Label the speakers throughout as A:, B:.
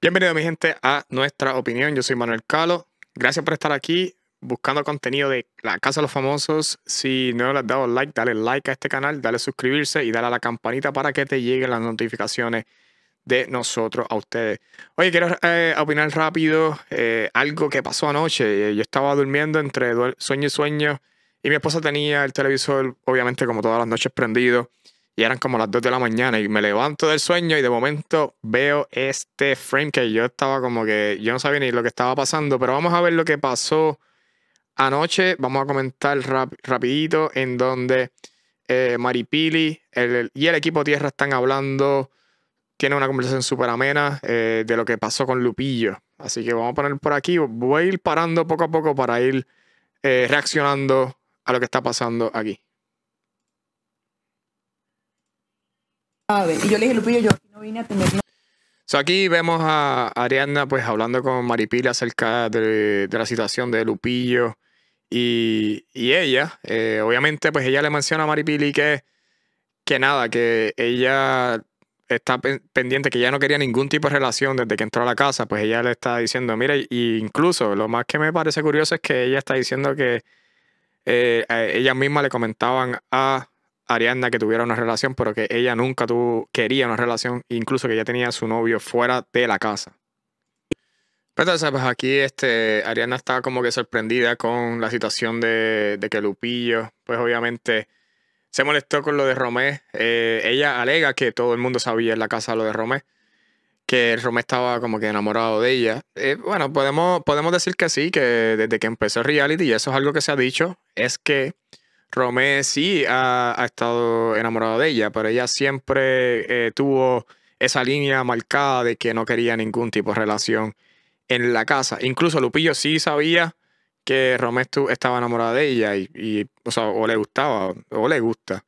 A: Bienvenido mi gente a Nuestra Opinión, yo soy Manuel Calo, gracias por estar aquí buscando contenido de La Casa de los Famosos, si no le has dado like, dale like a este canal, dale suscribirse y dale a la campanita para que te lleguen las notificaciones de nosotros a ustedes. Oye, quiero eh, opinar rápido eh, algo que pasó anoche, eh, yo estaba durmiendo entre sueño y sueño y mi esposa tenía el televisor obviamente como todas las noches prendido y eran como las 2 de la mañana y me levanto del sueño y de momento veo este frame que yo estaba como que yo no sabía ni lo que estaba pasando, pero vamos a ver lo que pasó anoche. Vamos a comentar rapidito en donde eh, Maripili y el equipo Tierra están hablando, tienen una conversación súper amena eh, de lo que pasó con Lupillo. Así que vamos a poner por aquí, voy a ir parando poco a poco para ir eh, reaccionando a lo que está pasando aquí. Y yo le dije, Lupillo, yo no vine a tener... So aquí vemos a Ariana pues hablando con Maripili acerca de, la situación de Lupillo y, ella. Eh, obviamente pues ella le menciona a Maripili que, que nada, que ella está pendiente, que ya no quería ningún tipo de relación desde que entró a la casa. Pues ella le está diciendo, mira, incluso lo más que me parece curioso es que ella está diciendo que eh, ella misma le comentaban a Ariadna que tuviera una relación, pero que ella nunca tuvo, quería una relación, incluso que ya tenía a su novio fuera de la casa. Pero entonces, pues aquí este, Ariadna está como que sorprendida con la situación de, de que Lupillo, pues obviamente se molestó con lo de Romé. Eh, ella alega que todo el mundo sabía en la casa lo de Romé, que Romé estaba como que enamorado de ella. Eh, bueno, podemos, podemos decir que sí, que desde que empezó el reality, y eso es algo que se ha dicho, es que Romé sí ha, estado enamorado de ella, pero ella siempre eh, tuvo esa línea marcada de que no quería ningún tipo de relación en la casa. Incluso Lupillo sí sabía que Romé estaba enamorada de ella y, o, sea, o, le gustaba o le gusta,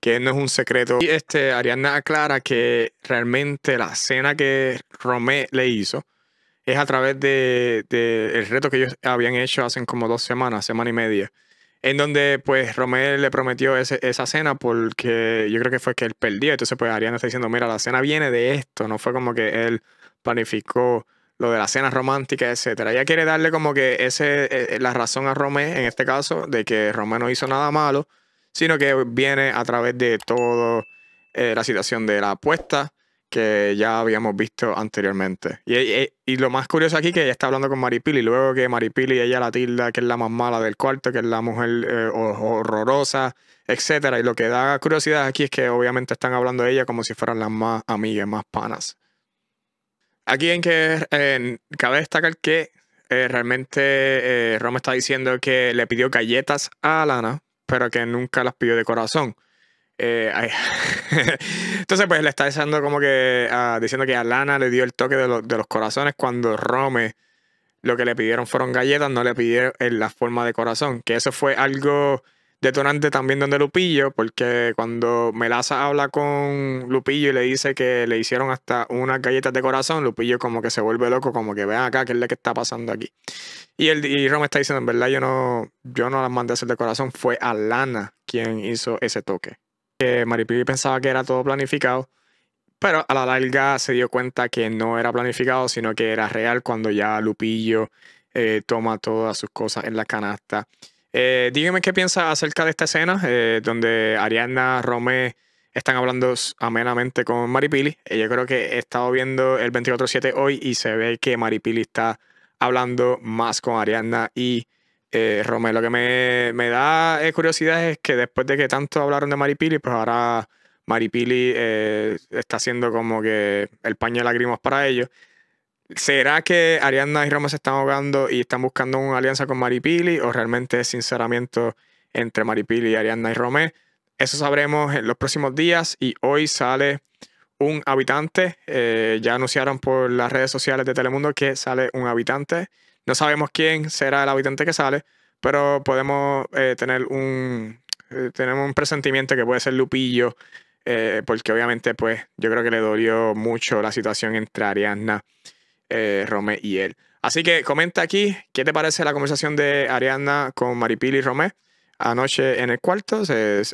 A: que no es un secreto. Y este, Ariana aclara que realmente la cena que Romé le hizo es a través del de, el reto que ellos habían hecho hace como dos semanas, semana y media en donde pues Romeo le prometió esa cena porque yo creo que fue que él perdió. Entonces pues Ariana está diciendo, mira, la cena viene de esto, no fue como que él planificó lo de la cena romántica, etc. Ella quiere darle como que ese, es eh, eh, la razón a Romé en este caso de que Romé no hizo nada malo, sino que viene a través de toda eh, la situación de la apuesta que ya habíamos visto anteriormente. Y, e, e, lo más curioso aquí es que ella está hablando con Maripili, luego que Maripili, ella la tilda, que es la más mala del cuarto, que es la mujer eh, horrorosa, etcétera. Y lo que da curiosidad aquí es que obviamente están hablando de ella como si fueran las más amigas, más panas. Aquí en que cabe destacar que eh, realmente eh, Roma está diciendo que le pidió galletas a Alana, pero que nunca las pidió de corazón. Eh, Entonces, pues le está diciendo como que ah, diciendo que Alana le dio el toque de, los corazones cuando Rome lo que le pidieron fueron galletas, no le pidieron en eh, la forma de corazón. Que eso fue algo detonante también donde Lupillo, porque cuando Melaza habla con Lupillo y le dice que le hicieron hasta unas galletas de corazón, Lupillo como que se vuelve loco, como que vean acá qué es lo que está pasando aquí. Y, el, y Rome está diciendo, en verdad yo no, yo no las mandé a hacer de corazón, fue a Lana quien hizo ese toque que pensaba que era todo planificado, pero a la larga se dio cuenta que no era planificado, sino que era real cuando ya Lupillo eh, toma todas sus cosas en la canasta. Eh, dígame qué piensa acerca de esta escena, eh, donde Ariana, Romé están hablando amenamente con Maripili. Eh, yo creo que he estado viendo el 24-7 hoy y se ve que Maripili está hablando más con Ariana y eh, lo que me, da eh, curiosidad es que después de que tanto hablaron de Maripili, pues ahora Maripili eh, está haciendo como que el paño de lágrimas para ellos. ¿Será que Arianna y Roma se están ahogando y están buscando una alianza con Maripili o realmente es sinceramiento entre Maripili y Arianna y Romé? Eso sabremos en los próximos días y hoy sale un habitante. Eh, ya anunciaron por las redes sociales de Telemundo que sale un habitante. No sabemos quién será el habitante que sale, pero podemos eh, tener un, eh, tenemos un presentimiento que puede ser Lupillo, eh, porque obviamente pues yo creo que le dolió mucho la situación entre Ariadna, Romé y él. Así que comenta aquí qué te parece la conversación de Ariadna con Maripili y Romé anoche en el cuarto. ¿Es,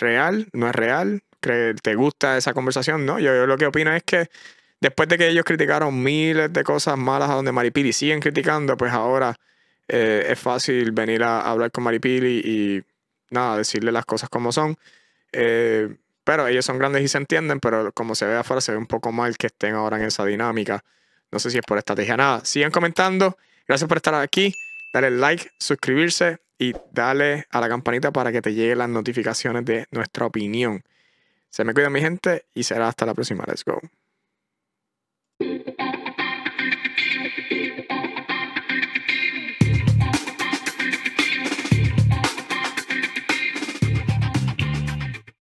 A: real? ¿No es real? ¿Te gusta esa conversación? No, yo lo que opino es que después de que ellos criticaron miles de cosas malas a donde Maripili siguen criticando, pues ahora eh, es fácil venir a, hablar con Maripili y nada, decirle las cosas como son. Eh, pero ellos son grandes y se entienden, pero como se ve afuera, se ve un poco mal que estén ahora en esa dinámica. No sé si es por estrategia, nada. Sigan comentando. Gracias por estar aquí. Dale like, suscribirse y dale a la campanita para que te lleguen las notificaciones de nuestra opinión. Se me cuidan mi gente y será hasta la próxima. Let's go.